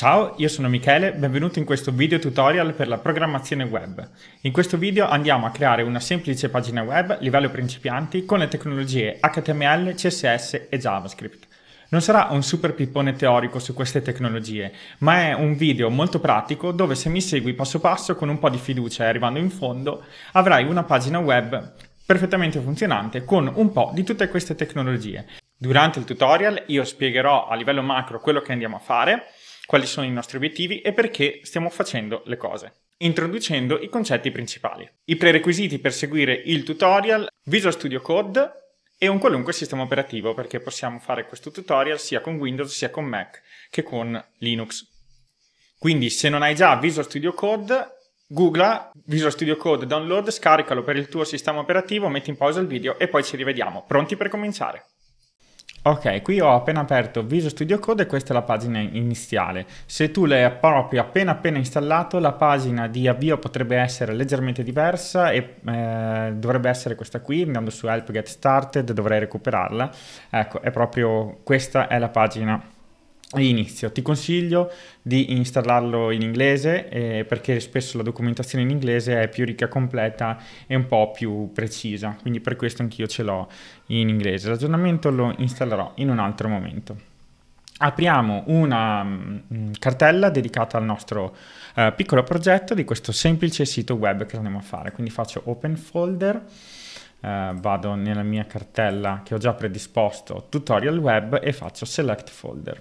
Ciao, io sono Michele, benvenuto in questo video tutorial per la programmazione web. In questo video andiamo a creare una semplice pagina web livello principianti con le tecnologie HTML, CSS e JavaScript. Non sarà un super pippone teorico su queste tecnologie, ma è un video molto pratico dove se mi segui passo passo con un po' di fiducia e arrivando in fondo avrai una pagina web perfettamente funzionante con un po' di tutte queste tecnologie. Durante il tutorial io spiegherò a livello macro quello che andiamo a fare quali sono i nostri obiettivi e perché stiamo facendo le cose introducendo i concetti principali. I prerequisiti per seguire il tutorial Visual Studio Code e un qualunque sistema operativo perché possiamo fare questo tutorial sia con Windows sia con Mac che con Linux. Quindi se non hai già Visual Studio Code, googla Visual Studio Code download, scaricalo per il tuo sistema operativo, metti in pausa il video e poi ci rivediamo. Pronti per cominciare? Ok, qui ho appena aperto Visual Studio Code e questa è la pagina iniziale. Se tu l'hai proprio appena appena installato, la pagina di avvio potrebbe essere leggermente diversa e eh, dovrebbe essere questa qui, andando su Help Get Started dovrei recuperarla. Ecco, è proprio questa è la pagina inizio. Ti consiglio di installarlo in inglese eh, perché spesso la documentazione in inglese è più ricca, completa e un po' più precisa, quindi per questo anch'io ce l'ho in inglese. L'aggiornamento lo installerò in un altro momento. Apriamo una mh, mm, cartella dedicata al nostro uh, piccolo progetto di questo semplice sito web che andiamo a fare, quindi faccio open folder. Uh, vado nella mia cartella che ho già predisposto tutorial web e faccio select folder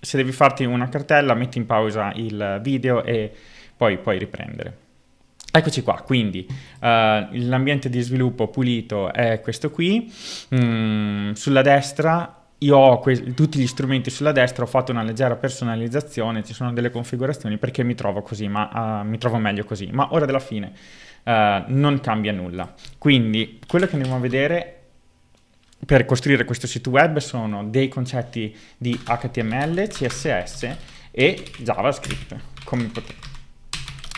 se devi farti una cartella metti in pausa il video e poi puoi riprendere. Eccoci qua, quindi uh, l'ambiente di sviluppo pulito è questo qui, mm, sulla destra io ho tutti gli strumenti sulla destra, ho fatto una leggera personalizzazione, ci sono delle configurazioni perché mi trovo così, ma uh, mi trovo meglio così, ma ora della fine uh, non cambia nulla. Quindi quello che andiamo a vedere per costruire questo sito web sono dei concetti di HTML, CSS e JavaScript, come potete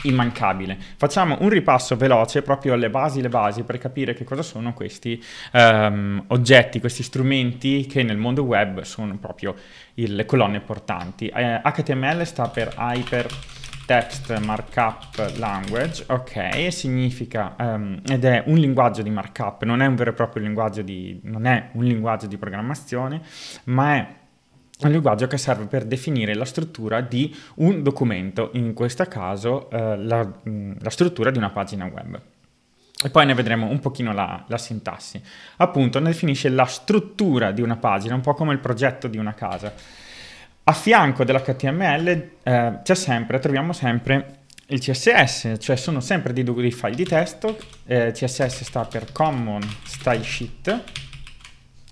immancabile. Facciamo un ripasso veloce proprio alle basi, le basi per capire che cosa sono questi um, oggetti, questi strumenti che nel mondo web sono proprio il, le colonne portanti. Eh, HTML sta per Hyper text markup language, ok, significa um, ed è un linguaggio di markup, non è un vero e proprio linguaggio di, non è un linguaggio di programmazione, ma è un linguaggio che serve per definire la struttura di un documento, in questo caso eh, la, mm, la, struttura di una pagina web. E poi ne vedremo un pochino la, la sintassi. Appunto, ne definisce la struttura di una pagina, un po' come il progetto di una casa a fianco dell'HTML eh, c'è sempre, troviamo sempre il CSS, cioè sono sempre dei, dei file di testo, eh, CSS sta per Common Style Sheet,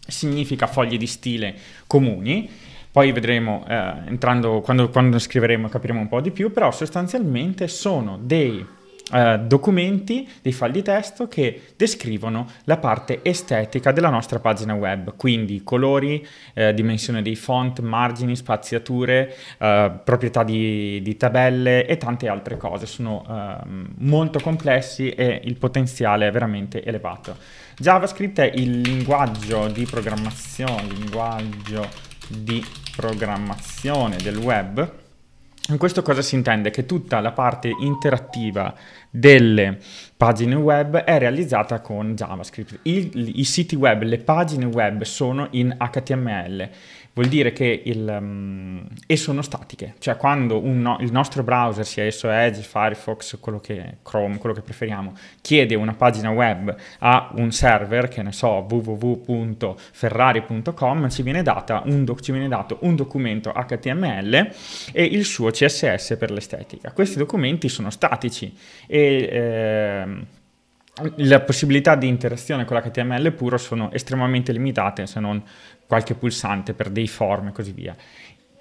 significa foglie di stile comuni, poi vedremo, eh, entrando, quando, quando scriveremo capiremo un po' di più, però sostanzialmente sono dei eh, documenti, dei file di testo che descrivono la parte estetica della nostra pagina web, quindi colori, eh, dimensione dei font, margini, spaziature, eh, proprietà di, di, tabelle e tante altre cose. Sono ehm, molto complessi e il potenziale è veramente elevato. JavaScript è il linguaggio di programmazione, linguaggio di programmazione del web in questo cosa si intende? Che tutta la parte interattiva delle pagine web è realizzata con JavaScript. Il, I siti web, le pagine web sono in HTML vuol dire che il, um, e sono statiche, cioè quando no, il nostro browser, sia esso Edge, Firefox, quello che, Chrome, quello che preferiamo, chiede una pagina web a un server, che ne so, www.ferrari.com, ci, doc- ci viene, dato un documento HTML e il suo CSS per l'estetica. Questi documenti sono statici e... Eh, le possibilità di interazione con l'HTML puro sono estremamente limitate, se non qualche pulsante per dei form e così via.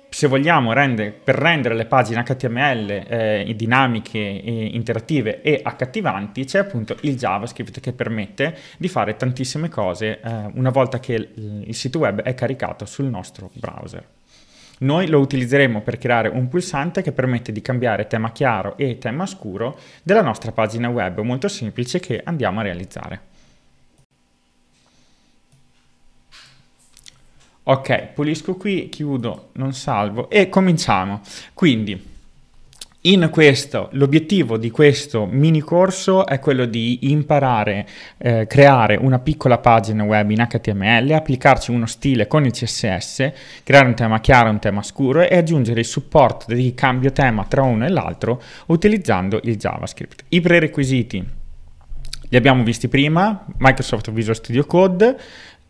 Se vogliamo rende, per rendere le pagine HTML eh, dinamiche, e eh, interattive e accattivanti, c'è appunto il JavaScript che permette di fare tantissime cose eh, una volta che il sito web è caricato sul nostro browser. Noi lo utilizzeremo per creare un pulsante che permette di cambiare tema chiaro e tema scuro della nostra pagina web molto semplice che andiamo a realizzare. Ok, pulisco qui, chiudo, non salvo e cominciamo. Quindi in questo, l'obiettivo di questo mini corso è quello di imparare, eh, creare una piccola pagina web in HTML, applicarci uno stile con il CSS, creare un tema chiaro e un tema scuro e aggiungere il supporto di cambio tema tra uno e l'altro utilizzando il JavaScript. I prerequisiti li abbiamo visti prima, Microsoft Visual Studio Code,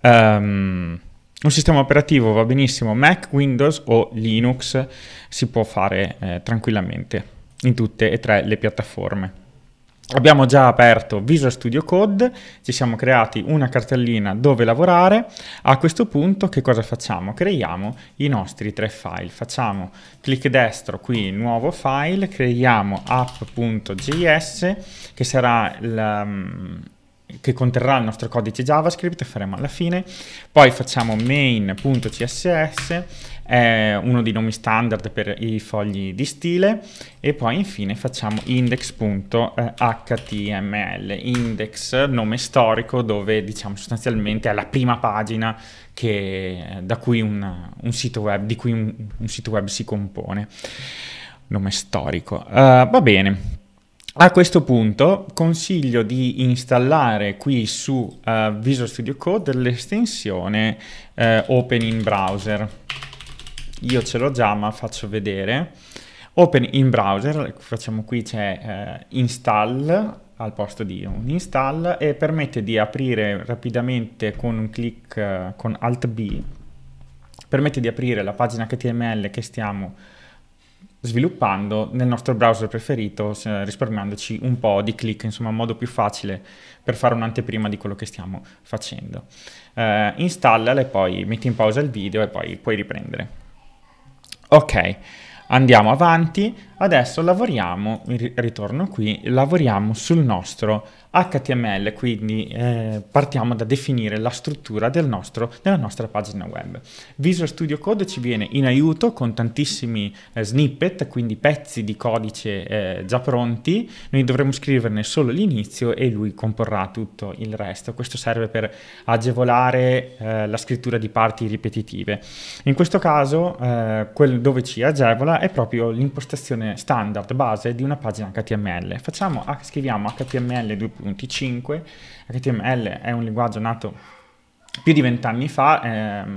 um, un sistema operativo va benissimo Mac, Windows o Linux, si può fare eh, tranquillamente in tutte e tre le piattaforme. Abbiamo già aperto Visual Studio Code, ci siamo creati una cartellina dove lavorare. A questo punto che cosa facciamo? Creiamo i nostri tre file. Facciamo clic destro qui nuovo file, creiamo app.js che sarà il che conterrà il nostro codice JavaScript, faremo alla fine, poi facciamo main.css, eh, uno dei nomi standard per i fogli di stile, e poi infine facciamo index.html, index, nome storico dove diciamo sostanzialmente è la prima pagina che, da cui un, un sito web, di cui un, un sito web si compone nome storico. Uh, va bene, a questo punto consiglio di installare qui su uh, Visual Studio Code l'estensione uh, Open in Browser. Io ce l'ho già ma faccio vedere. Open in Browser, facciamo qui c'è uh, install al posto di un install e permette di aprire rapidamente con un clic con Alt B, permette di aprire la pagina HTML che stiamo sviluppando nel nostro browser preferito, eh, risparmiandoci un po' di click, insomma un modo più facile per fare un'anteprima di quello che stiamo facendo. Eh, installala e poi metti in pausa il video e poi puoi riprendere. Ok, andiamo avanti, adesso lavoriamo, ritorno qui, lavoriamo sul nostro HTML, quindi eh, partiamo da definire la struttura del nostro, della nostra pagina web. Visual Studio Code ci viene in aiuto con tantissimi eh, snippet, quindi pezzi di codice eh, già pronti, noi dovremo scriverne solo l'inizio e lui comporrà tutto il resto. Questo serve per agevolare eh, la scrittura di parti ripetitive. In questo caso, eh, quello dove ci agevola è proprio l'impostazione standard, base di una pagina HTML. Facciamo, ah, scriviamo HTML 2.0 1.5. HTML è un linguaggio nato più di vent'anni fa ehm,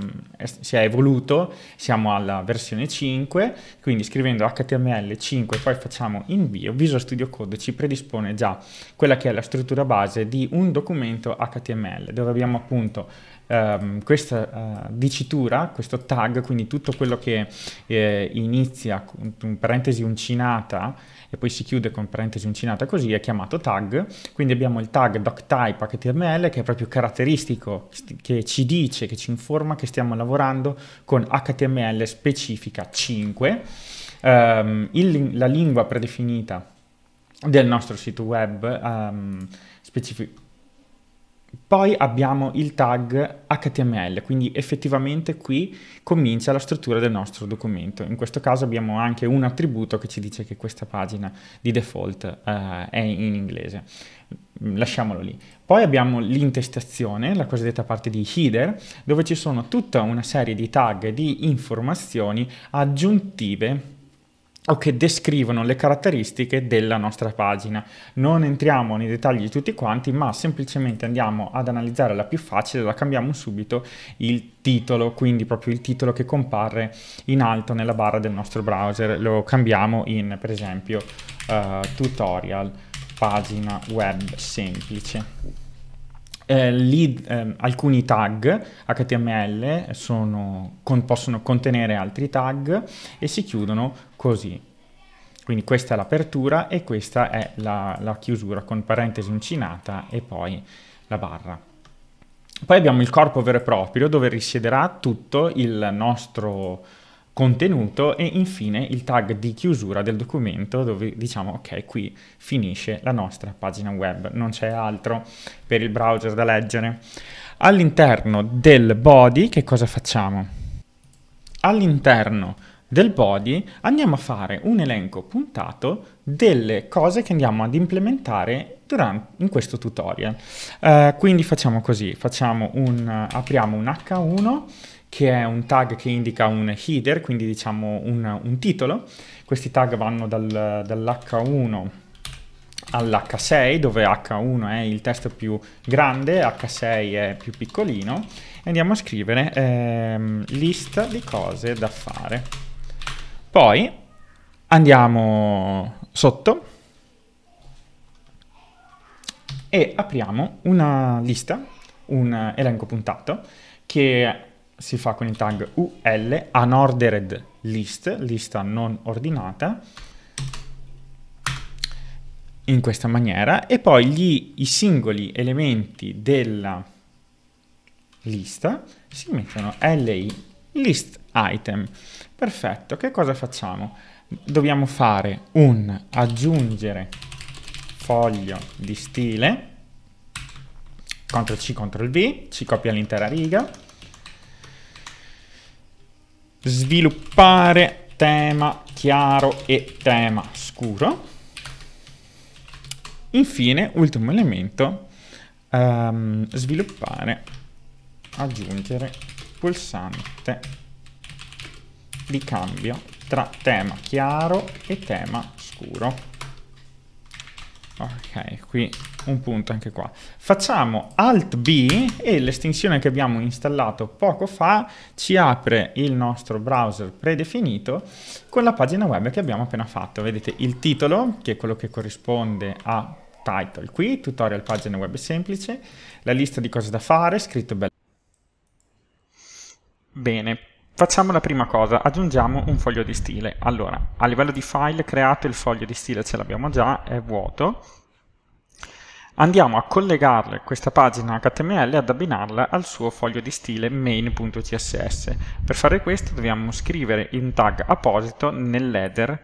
si è evoluto, siamo alla versione 5, quindi scrivendo HTML5 poi facciamo invio, Visual Studio Code ci predispone già quella che è la struttura base di un documento HTML, dove abbiamo appunto ehm, questa eh, dicitura, questo tag, quindi tutto quello che eh, inizia, con parentesi uncinata, e poi si chiude con parentesi uncinata così, è chiamato tag, quindi abbiamo il tag doctype HTML che è proprio caratteristico, che ci dice, che ci informa che stiamo lavorando con HTML specifica 5, um, ehm, il, la lingua predefinita del nostro sito web um, ehm, specific, poi abbiamo il tag HTML, quindi effettivamente qui comincia la struttura del nostro documento. In questo caso abbiamo anche un attributo che ci dice che questa pagina di default eh, è in inglese. Lasciamolo lì. Poi abbiamo l'intestazione, la cosiddetta parte di header, dove ci sono tutta una serie di tag di informazioni aggiuntive o che descrivono le caratteristiche della nostra pagina. Non entriamo nei dettagli di tutti quanti, ma semplicemente andiamo ad analizzare la più facile, la cambiamo subito il titolo, quindi proprio il titolo che compare in alto nella barra del nostro browser. Lo cambiamo in, per esempio, uh, tutorial pagina web semplice eh, lead, eh, alcuni tag HTML sono, con, possono contenere altri tag e si chiudono così. Quindi questa è l'apertura e questa è la, la chiusura con parentesi uncinata e poi la barra. Poi abbiamo il corpo vero e proprio dove risiederà tutto il nostro contenuto e infine il tag di chiusura del documento dove diciamo ok qui finisce la nostra pagina web, non c'è altro per il browser da leggere. All'interno del body che cosa facciamo? All'interno del body andiamo a fare un elenco puntato delle cose che andiamo ad implementare durante, in questo tutorial. Uh, quindi facciamo così, facciamo un, apriamo un H1 che è un tag che indica un header, quindi diciamo un, un titolo. Questi tag vanno dal, dall'H1 all'H6, dove H1 è il testo più grande, H6 è più piccolino, e andiamo a scrivere ehm, lista di cose da fare. Poi andiamo sotto e apriamo una lista, un elenco puntato, che si fa con il tag ul unordered list, lista non ordinata, in questa maniera, e poi gli, i singoli elementi della lista si mettono li list item. Perfetto, che cosa facciamo? Dobbiamo fare un aggiungere foglio di stile, CTRL C, CTRL V, ci copia l'intera riga, sviluppare tema chiaro e tema scuro. Infine, ultimo elemento, um, sviluppare, aggiungere pulsante di cambio tra tema chiaro e tema scuro. Ok, qui un punto anche qua. Facciamo Alt B e l'estensione che abbiamo installato poco fa ci apre il nostro browser predefinito con la pagina web che abbiamo appena fatto. Vedete il titolo, che è quello che corrisponde a title qui, tutorial pagina web semplice, la lista di cose da fare, scritto bello. Bene, Facciamo la prima cosa, aggiungiamo un foglio di stile. Allora, a livello di file creato il foglio di stile ce l'abbiamo già, è vuoto andiamo a collegare questa pagina HTML e ad abbinarla al suo foglio di stile main.css. Per fare questo dobbiamo scrivere un tag apposito nell'header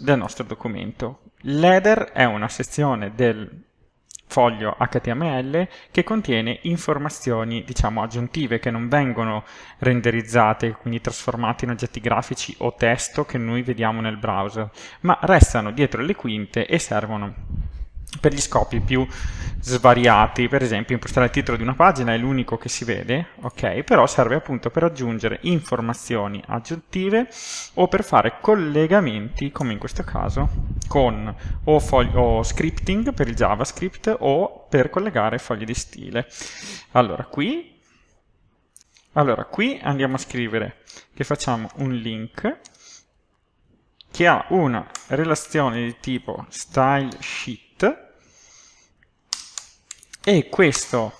del nostro documento. L'header è una sezione del foglio HTML che contiene informazioni, diciamo, aggiuntive che non vengono renderizzate, quindi trasformate in oggetti grafici o testo che noi vediamo nel browser, ma restano dietro le quinte e servono per gli scopi più svariati, per esempio impostare il titolo di una pagina è l'unico che si vede, ok, però serve appunto per aggiungere informazioni aggiuntive o per fare collegamenti, come in questo caso, con o, o scripting per il JavaScript o per collegare fogli di stile. Allora qui, allora, qui andiamo a scrivere che facciamo un link che ha una relazione di tipo style sheet e questo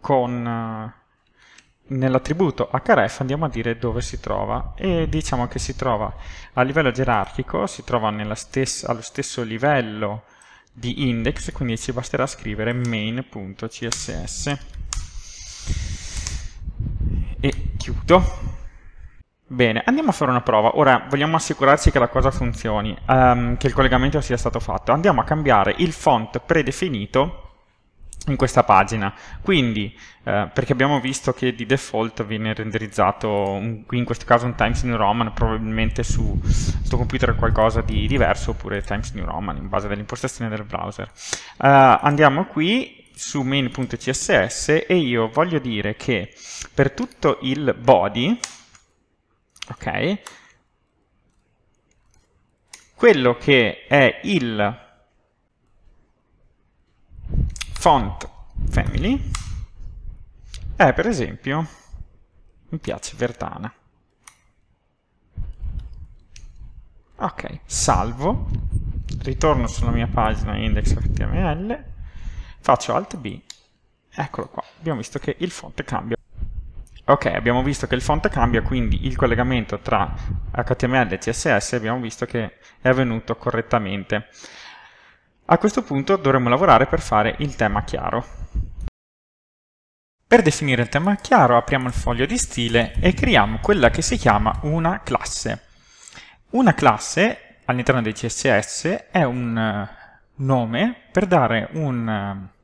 con eh, nell'attributo href andiamo a dire dove si trova e diciamo che si trova a livello gerarchico, si trova stessa, allo stesso livello di index, quindi ci basterà scrivere main.css e chiudo. Bene, andiamo a fare una prova. Ora vogliamo assicurarci che la cosa funzioni, um, che il collegamento sia stato fatto. Andiamo a cambiare il font predefinito in questa pagina. Quindi, eh, perché abbiamo visto che di default viene renderizzato, un, qui in questo caso un Times New Roman, probabilmente su questo computer qualcosa di diverso, oppure Times New Roman, in base all'impostazione del browser. Eh, andiamo qui su main.css e io voglio dire che per tutto il body, ok, quello che è il font family è eh, per esempio, mi piace Vertana. Ok, salvo, ritorno sulla mia pagina index.html, faccio Alt B, eccolo qua, abbiamo visto che il font cambia. Ok, abbiamo visto che il font cambia, quindi il collegamento tra HTML e CSS abbiamo visto che è avvenuto correttamente. A questo punto dovremo lavorare per fare il tema chiaro. Per definire il tema chiaro apriamo il foglio di stile e creiamo quella che si chiama una classe. Una classe all'interno dei CSS è un eh, nome per dare un eh,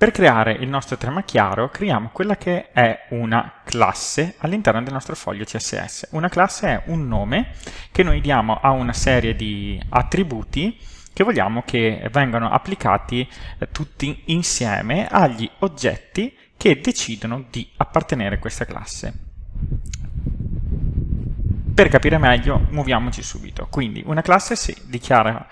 Per creare il nostro tema chiaro creiamo quella che è una classe all'interno del nostro foglio CSS. Una classe è un nome che noi diamo a una serie di attributi che vogliamo che vengano applicati eh, tutti insieme agli oggetti che decidono di appartenere a questa classe. Per capire meglio muoviamoci subito. Quindi una classe si dichiara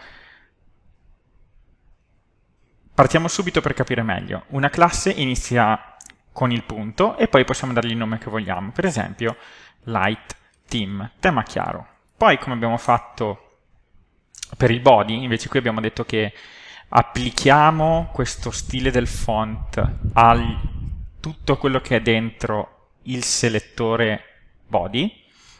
Partiamo subito per capire meglio. Una classe inizia con il punto e poi possiamo dargli il nome che vogliamo. Per esempio, light team, tema chiaro. Poi, come abbiamo fatto per il body, invece qui abbiamo detto che applichiamo questo stile del font a tutto quello che è dentro il selettore body,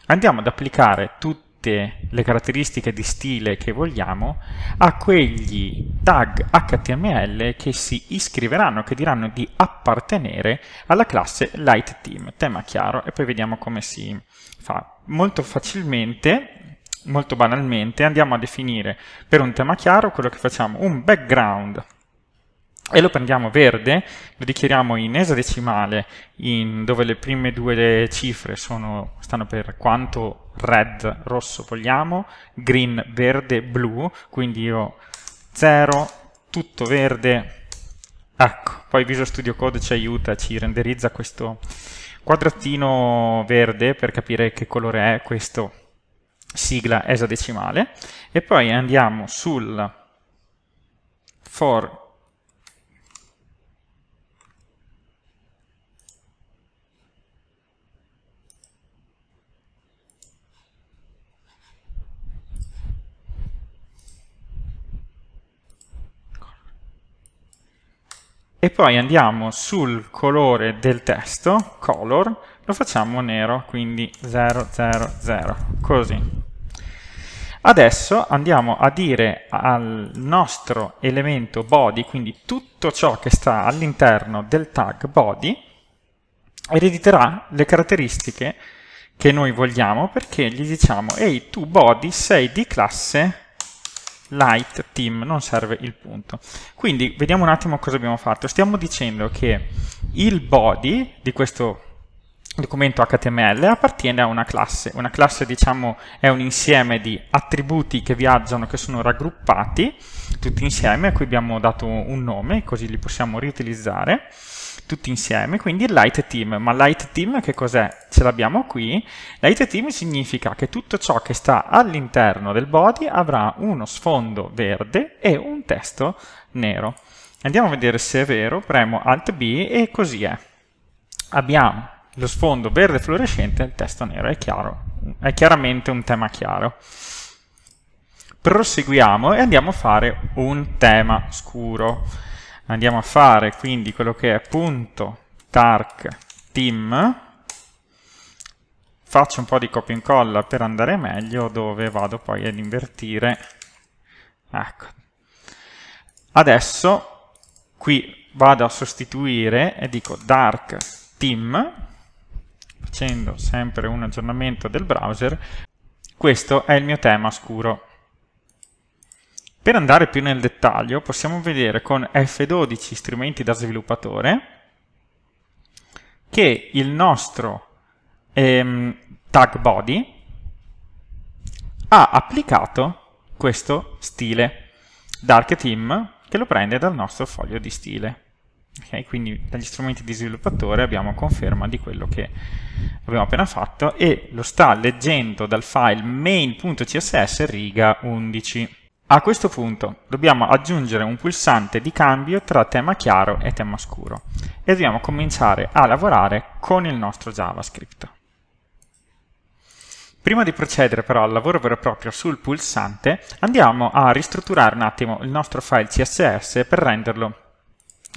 andiamo ad applicare tutto tutte le caratteristiche di stile che vogliamo a quegli tag HTML che si iscriveranno, che diranno di appartenere alla classe Light Team, tema chiaro, e poi vediamo come si fa. Molto facilmente, molto banalmente, andiamo a definire per un tema chiaro quello che facciamo, un background e lo prendiamo verde, lo dichiariamo in esadecimale, in dove le prime due cifre sono, stanno per quanto red, rosso vogliamo, green, verde, blu, quindi io 0, tutto verde, ecco, poi Visual Studio Code ci aiuta, ci renderizza questo quadratino verde per capire che colore è questo sigla esadecimale, e poi andiamo sul for e poi andiamo sul colore del testo, color, lo facciamo nero, quindi 000, così. Adesso andiamo a dire al nostro elemento body, quindi tutto ciò che sta all'interno del tag body, erediterà le caratteristiche che noi vogliamo perché gli diciamo ehi tu body sei di classe light team, non serve il punto. Quindi vediamo un attimo cosa abbiamo fatto. Stiamo dicendo che il body di questo documento HTML appartiene a una classe. Una classe diciamo è un insieme di attributi che viaggiano, che sono raggruppati tutti insieme, a cui abbiamo dato un nome, così li possiamo riutilizzare tutti insieme, quindi light team. Ma light team che cos'è? Ce l'abbiamo qui. Light team significa che tutto ciò che sta all'interno del body avrà uno sfondo verde e un testo nero. Andiamo a vedere se è vero, premo Alt B e così è. Abbiamo lo sfondo verde fluorescente e il testo nero, è chiaro, è chiaramente un tema chiaro. Proseguiamo e andiamo a fare un tema scuro andiamo a fare quindi quello che è punto tarc team faccio un po' di copia e incolla per andare meglio dove vado poi ad invertire ecco adesso qui vado a sostituire e dico dark team facendo sempre un aggiornamento del browser questo è il mio tema scuro per andare più nel dettaglio possiamo vedere con F12 strumenti da sviluppatore che il nostro ehm, tag body ha applicato questo stile dark Team che lo prende dal nostro foglio di stile. Okay, quindi dagli strumenti di sviluppatore abbiamo conferma di quello che abbiamo appena fatto e lo sta leggendo dal file main.css riga 11. A questo punto dobbiamo aggiungere un pulsante di cambio tra tema chiaro e tema scuro e dobbiamo cominciare a lavorare con il nostro JavaScript. Prima di procedere però al lavoro vero e proprio sul pulsante andiamo a ristrutturare un attimo il nostro file CSS per renderlo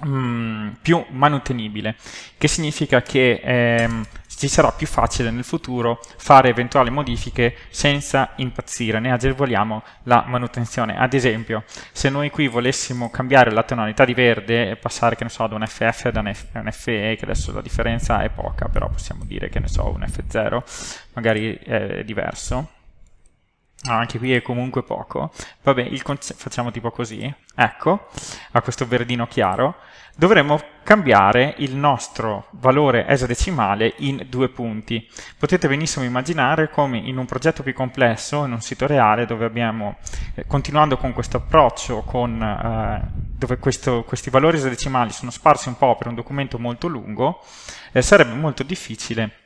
mm, più manutenibile, che significa che ehm, ci sarà più facile nel futuro fare eventuali modifiche senza impazzire, ne agevoliamo la manutenzione. Ad esempio, se noi qui volessimo cambiare la tonalità di verde e passare, che ne so, da un FF ad un, un FE, che adesso la differenza è poca, però possiamo dire che ne so, un F0 magari è diverso, No, ah, anche qui è comunque poco. Vabbè, facciamo tipo così. Ecco, a questo verdino chiaro. Dovremmo cambiare il nostro valore esadecimale in due punti. Potete benissimo immaginare come in un progetto più complesso, in un sito reale, dove abbiamo, eh, continuando con questo approccio, con, eh, dove questo, questi valori esadecimali sono sparsi un po' per un documento molto lungo, eh, sarebbe molto difficile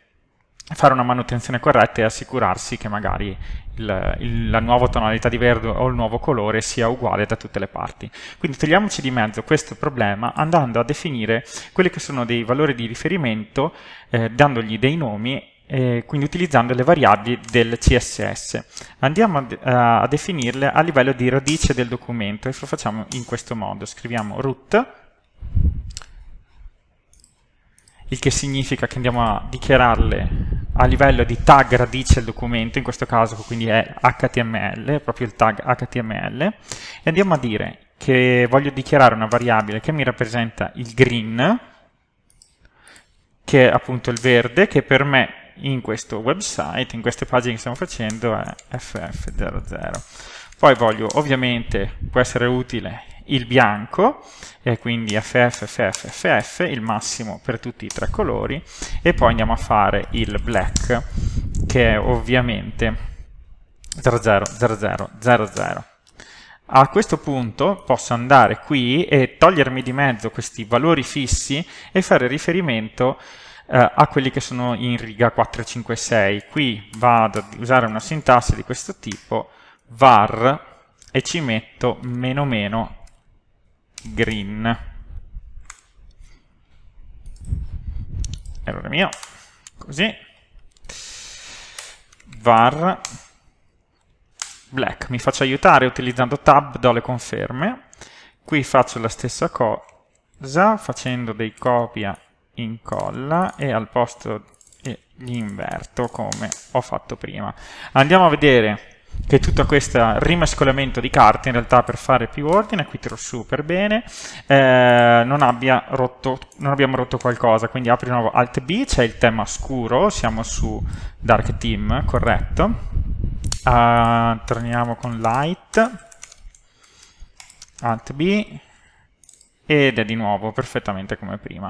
fare una manutenzione corretta e assicurarsi che magari il, il, la nuova tonalità di verde o il nuovo colore sia uguale da tutte le parti. Quindi togliamoci di mezzo questo problema andando a definire quelli che sono dei valori di riferimento, eh, dandogli dei nomi eh, quindi utilizzando le variabili del CSS. Andiamo a, a, eh, a, definirle a livello di radice del documento e lo facciamo in questo modo. Scriviamo root il che significa che andiamo a dichiararle a livello di tag radice il documento, in questo caso quindi è HTML, proprio il tag HTML, e andiamo a dire che voglio dichiarare una variabile che mi rappresenta il green, che è appunto il verde, che per me in questo website, in queste pagine che stiamo facendo, è ff00. Poi voglio, ovviamente, può essere utile il bianco, e quindi FF, FF, FF, il massimo per tutti i tre colori, e poi andiamo a fare il black, che è ovviamente 00, 00, 00. A questo punto posso andare qui e togliermi di mezzo questi valori fissi e fare riferimento eh, a quelli che sono in riga 4, 5, 6. Qui vado ad usare una sintassi di questo tipo, var, e ci metto meno meno green. Errore mio. Così. Var black. Mi faccio aiutare utilizzando tab, do le conferme. Qui faccio la stessa cosa facendo dei copia incolla e al posto li inverto come ho fatto prima. Andiamo a vedere che tutto questo rimescolamento di carte in realtà per fare più ordine, qui tiro su per bene, eh, non, abbia rotto, non abbiamo rotto qualcosa, quindi apri di nuovo Alt B, c'è il tema scuro, siamo su Dark Team, corretto, eh, torniamo con Light, Alt B, ed è di nuovo perfettamente come prima.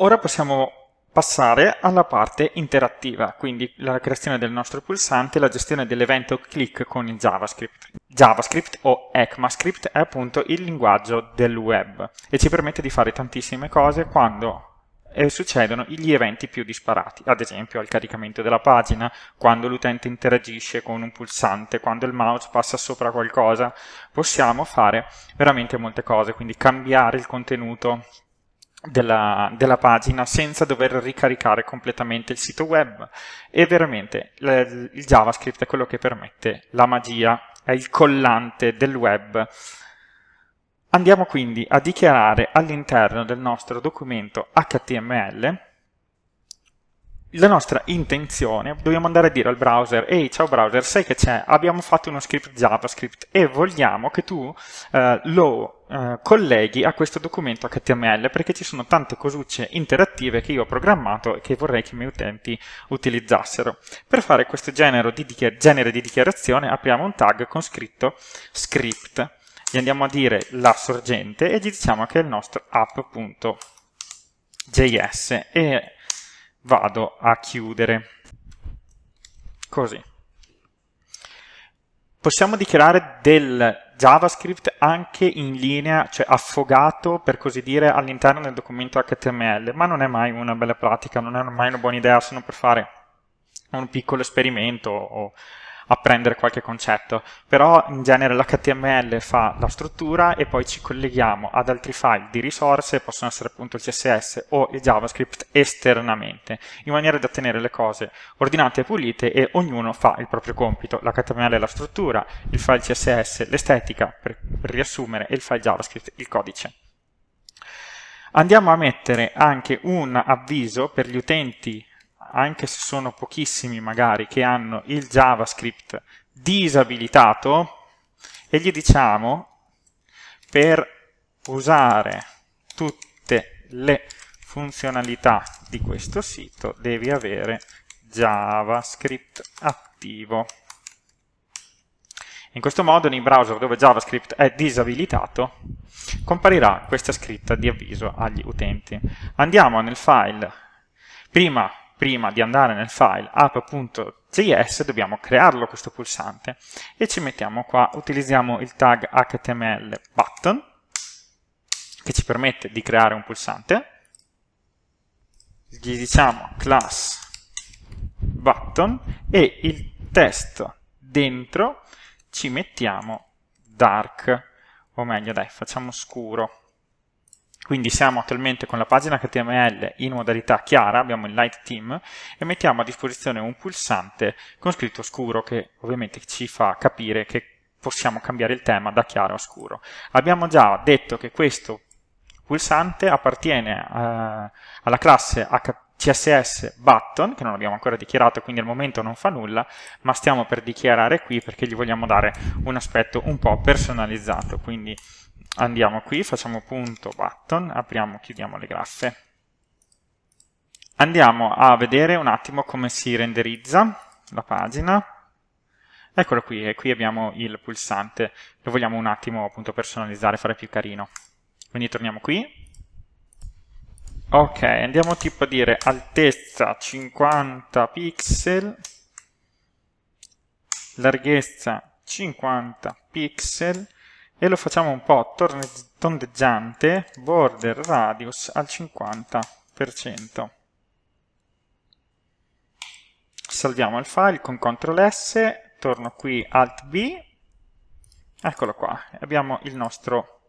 Ora possiamo passare alla parte interattiva, quindi la creazione del nostro pulsante e la gestione dell'evento click con il JavaScript. JavaScript o ECMAScript è appunto il linguaggio del web e ci permette di fare tantissime cose quando eh, succedono gli eventi più disparati, ad esempio al caricamento della pagina, quando l'utente interagisce con un pulsante, quando il mouse passa sopra qualcosa, possiamo fare veramente molte cose, quindi cambiare il contenuto della, della, pagina senza dover ricaricare completamente il sito web e veramente il JavaScript è quello che permette la magia, è il collante del web. Andiamo quindi a dichiarare all'interno del nostro documento HTML la nostra intenzione, dobbiamo andare a dire al browser, ehi ciao browser, sai che c'è? Abbiamo fatto uno script JavaScript e vogliamo che tu eh, lo eh, colleghi a questo documento HTML perché ci sono tante cosucce interattive che io ho programmato e che vorrei che i miei utenti utilizzassero. Per fare questo genere di, genere di dichiarazione apriamo un tag con scritto script, gli andiamo a dire la sorgente e gli diciamo che è il nostro app.js e vado a chiudere. Così. Possiamo dichiarare del JavaScript anche in linea, cioè affogato, per così dire, all'interno del documento HTML, ma non è mai una bella pratica, non è mai una buona idea se non per fare un piccolo esperimento o apprendere qualche concetto, però in genere l'HTML fa la struttura e poi ci colleghiamo ad altri file di risorse, possono essere appunto il CSS o il JavaScript esternamente, in maniera da ottenere le cose ordinate e pulite e ognuno fa il proprio compito, l'HTML è la struttura, il file CSS l'estetica per, per riassumere e il file JavaScript il codice andiamo a mettere anche un avviso per gli utenti anche se sono pochissimi magari, che hanno il JavaScript disabilitato e gli diciamo per usare tutte le funzionalità di questo sito devi avere JavaScript attivo. In questo modo nei browser dove JavaScript è disabilitato comparirà questa scritta di avviso agli utenti. Andiamo nel file prima prima di andare nel file app.js dobbiamo crearlo questo pulsante e ci mettiamo qua, utilizziamo il tag html button che ci permette di creare un pulsante gli diciamo class button e il testo dentro ci mettiamo dark o meglio dai facciamo scuro quindi siamo attualmente con la pagina HTML in modalità chiara, abbiamo il Light Team, e mettiamo a disposizione un pulsante con scritto scuro che ovviamente ci fa capire che possiamo cambiare il tema da chiaro a scuro. Abbiamo già detto che questo pulsante appartiene eh, alla classe HTML CSS button, che non abbiamo ancora dichiarato, quindi al momento non fa nulla, ma stiamo per dichiarare qui perché gli vogliamo dare un aspetto un po' personalizzato, quindi Andiamo qui, facciamo punto button, apriamo, chiudiamo le graffe. Andiamo a vedere un attimo come si renderizza la pagina. Eccolo qui, e qui abbiamo il pulsante. Lo vogliamo un attimo appunto personalizzare, fare più carino. Quindi torniamo qui. Ok, andiamo tipo a dire altezza 50 pixel, larghezza 50 pixel, e lo facciamo un po' tondeggiante, border radius al 50%. Salviamo il file con CTRL S, torno qui Alt B, eccolo qua, abbiamo il nostro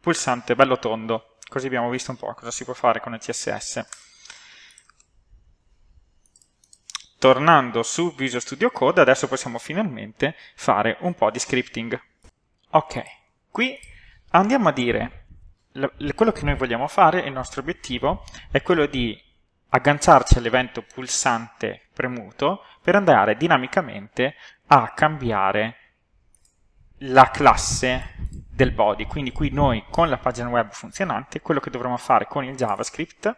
pulsante bello tondo, così abbiamo visto un po' cosa si può fare con il CSS. Tornando su Visual Studio Code, adesso possiamo finalmente fare un po' di scripting. Ok, Qui andiamo a dire quello che noi vogliamo fare, il nostro obiettivo, è quello di agganciarci all'evento pulsante premuto per andare dinamicamente a cambiare la classe del body. Quindi qui noi con la pagina web funzionante, quello che dovremo fare con il JavaScript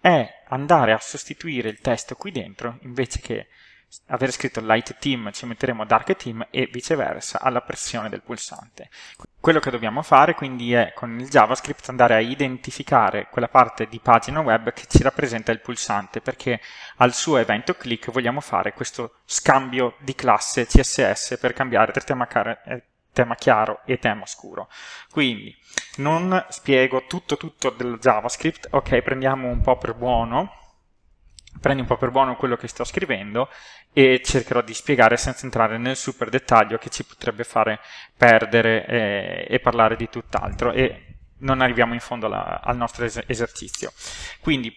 è andare a sostituire il testo qui dentro invece che aver scritto light team ci metteremo dark team e viceversa alla pressione del pulsante. Quello che dobbiamo fare quindi è con il JavaScript andare a identificare quella parte di pagina web che ci rappresenta il pulsante perché al suo evento click vogliamo fare questo scambio di classe CSS per cambiare tra tema, eh, tema chiaro e tema scuro. Quindi non spiego tutto tutto del JavaScript, ok prendiamo un po' per buono prendi un po' per buono quello che sto scrivendo e cercherò di spiegare senza entrare nel super dettaglio che ci potrebbe fare perdere e, eh, e parlare di tutt'altro e non arriviamo in fondo alla, al nostro es esercizio. Quindi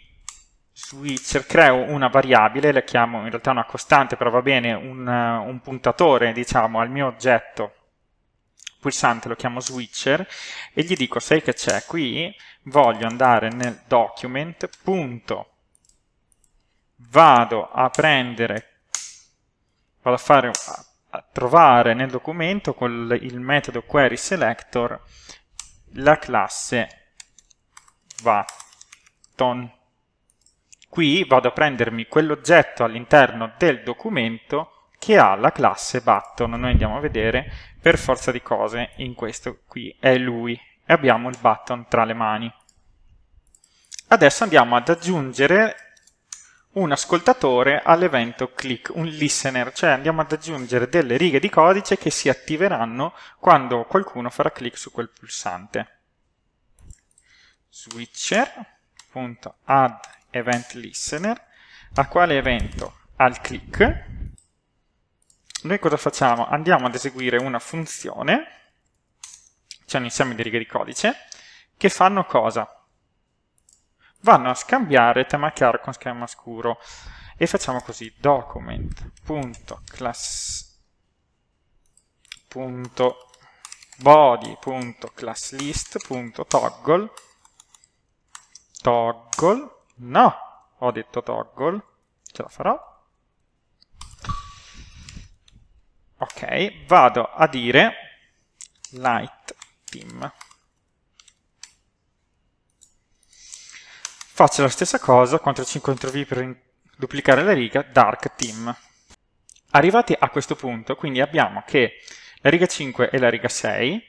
switcher creo una variabile, la chiamo in realtà una costante, però va bene, un, un puntatore diciamo al mio oggetto pulsante lo chiamo switcher e gli dico sai che c'è qui voglio andare nel document vado a prendere, vado a, fare, a trovare nel documento con il metodo query selector la classe button. Qui vado a prendermi quell'oggetto all'interno del documento che ha la classe button, noi andiamo a vedere per forza di cose in questo qui è lui e abbiamo il button tra le mani. Adesso andiamo ad aggiungere un ascoltatore all'evento click, un listener, cioè andiamo ad aggiungere delle righe di codice che si attiveranno quando qualcuno farà click su quel pulsante. Switcher.add event listener, a quale evento? Al click. Noi cosa facciamo? Andiamo ad eseguire una funzione, cioè un insieme di righe di codice, che fanno cosa? vanno a scambiare tema chiaro con schema scuro e facciamo così document.class.body.classlist.toggle toggle no ho detto toggle ce la farò ok vado a dire light team Faccio la stessa cosa, CTRL-C, CTRL-V per duplicare la riga, dark team. Arrivati a questo punto, quindi abbiamo che la riga 5 e la riga 6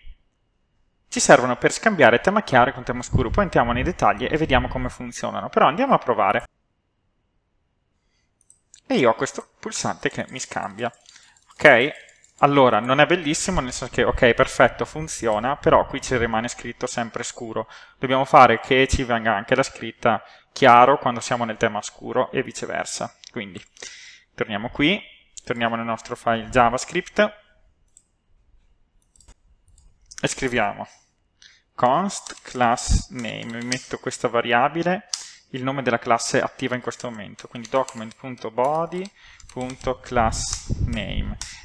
ci servono per scambiare tema chiaro con tema scuro, poi entriamo nei dettagli e vediamo come funzionano, però andiamo a provare. E io ho questo pulsante che mi scambia. Ok, allora, non è bellissimo nel senso che, ok, perfetto, funziona, però qui ci rimane scritto sempre scuro. Dobbiamo fare che ci venga anche la scritta chiaro quando siamo nel tema scuro e viceversa. Quindi, torniamo qui, torniamo nel nostro file JavaScript e scriviamo const class name, mi metto questa variabile il nome della classe attiva in questo momento, quindi document.body.className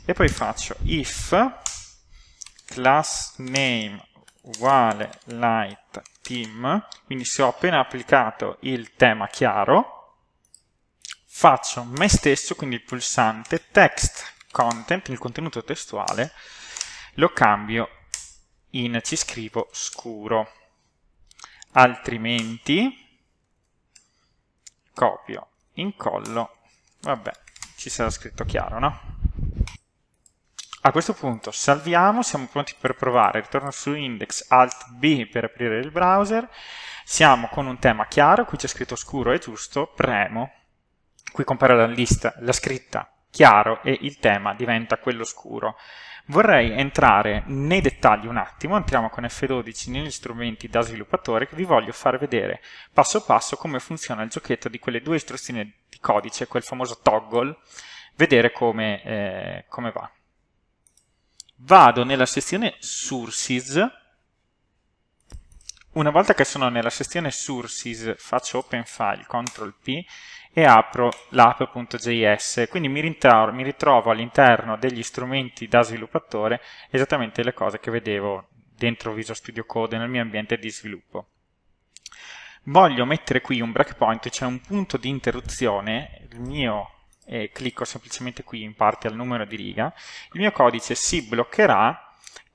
e poi faccio if className uguale light team, quindi se ho appena applicato il tema chiaro, faccio me stesso, quindi il pulsante text content, il contenuto testuale, lo cambio in ci scrivo scuro, altrimenti copio, incollo, vabbè, ci sarà scritto chiaro, no? A questo punto salviamo, siamo pronti per provare, ritorno su index, alt B per aprire il browser, siamo con un tema chiaro, qui c'è scritto scuro e giusto, premo, qui compare la, lista, la scritta chiaro e il tema diventa quello scuro. Vorrei entrare nei dettagli un attimo, entriamo con F12 negli strumenti da sviluppatore che vi voglio far vedere passo passo come funziona il giochetto di quelle due istruzioni di codice, quel famoso toggle, vedere come, eh, come va. Vado nella sezione Sources, una volta che sono nella sezione Sources faccio Open File, CTRL P e apro l'app.js, quindi mi, ritrovo, ritrovo all'interno degli strumenti da sviluppatore esattamente le cose che vedevo dentro Visual Studio Code nel mio ambiente di sviluppo. Voglio mettere qui un breakpoint, cioè un punto di interruzione, il mio eh, clicco semplicemente qui in parte al numero di riga, il mio codice si bloccherà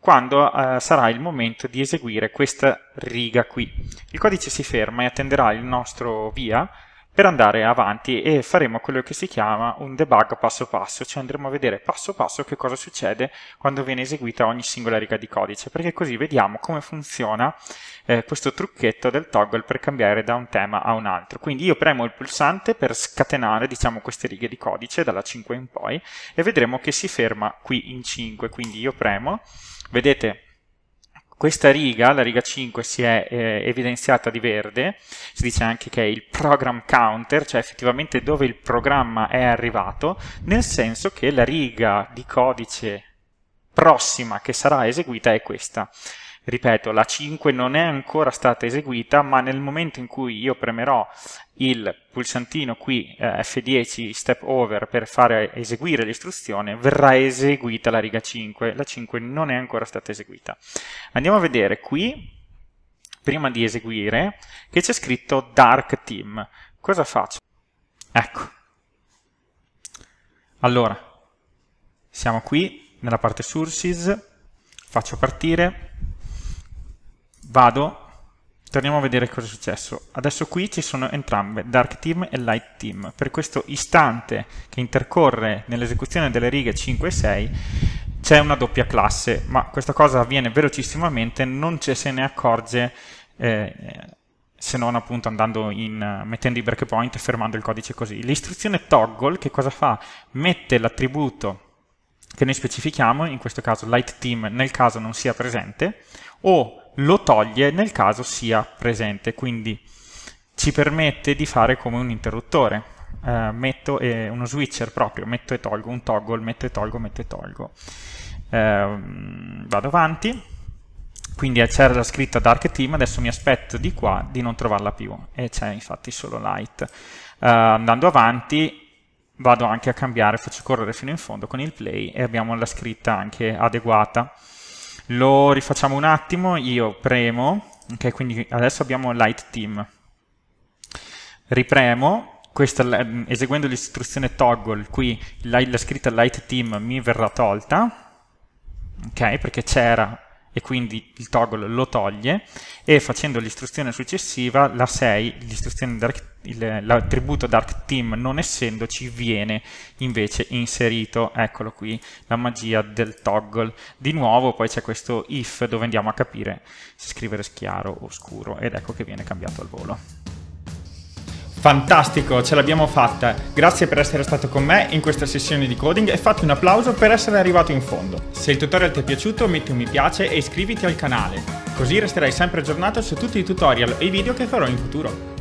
quando eh, sarà il momento di eseguire questa riga qui. Il codice si ferma e attenderà il nostro via per andare avanti e faremo quello che si chiama un debug passo passo, cioè andremo a vedere passo passo che cosa succede quando viene eseguita ogni singola riga di codice, perché così vediamo come funziona eh, questo trucchetto del toggle per cambiare da un tema a un altro. Quindi io premo il pulsante per scatenare diciamo, queste righe di codice dalla 5 in poi e vedremo che si ferma qui in 5, quindi io premo Vedete, questa riga, la riga 5, si è eh, evidenziata di verde, si dice anche che è il program counter, cioè effettivamente dove il programma è arrivato, nel senso che la riga di codice prossima che sarà eseguita è questa ripeto, la 5 non è ancora stata eseguita, ma nel momento in cui io premerò il pulsantino qui eh, F10 step over per fare eseguire l'istruzione, verrà eseguita la riga 5, la 5 non è ancora stata eseguita. Andiamo a vedere qui, prima di eseguire, che c'è scritto Dark Team. Cosa faccio? Ecco. Allora, siamo qui, nella parte Sources, faccio partire, Vado, torniamo a vedere cosa è successo. Adesso qui ci sono entrambe, Dark Team e Light Team. Per questo istante che intercorre nell'esecuzione delle righe 5 e 6 c'è una doppia classe, ma questa cosa avviene velocissimamente, non ce se ne accorge eh, se non appunto andando in, mettendo i breakpoint e fermando il codice così. L'istruzione toggle che cosa fa? Mette l'attributo che noi specifichiamo, in questo caso light team nel caso non sia presente, o lo toglie nel caso sia presente, quindi ci permette di fare come un interruttore. Uh, metto e eh, uno switcher proprio, metto e tolgo, un toggle, metto e tolgo, metto e tolgo. Uh, vado avanti, quindi eh, c'era la scritta dark team, adesso mi aspetto di qua di non trovarla più, e c'è infatti solo light. Uh, andando avanti vado anche a cambiare, faccio correre fino in fondo con il play e abbiamo la scritta anche adeguata. Lo rifacciamo un attimo, io premo, ok, quindi adesso abbiamo light team. Ripremo, questa, mm, eseguendo l'istruzione toggle, qui la, la scritta light team mi verrà tolta, ok, perché c'era e quindi il toggle lo toglie e facendo l'istruzione successiva la 6, l'attributo dark, dark non essendoci viene invece inserito, eccolo qui, la magia del toggle. Di nuovo poi c'è questo if dove andiamo a capire se scrivere chiaro o scuro ed ecco che viene cambiato al volo. Fantastico, ce l'abbiamo fatta. Grazie per essere stato con me in questa sessione di coding e fatti un applauso per essere arrivato in fondo. Se il tutorial ti è piaciuto metti un mi piace e iscriviti al canale, così resterai sempre aggiornato su tutti i tutorial e i video che farò in futuro.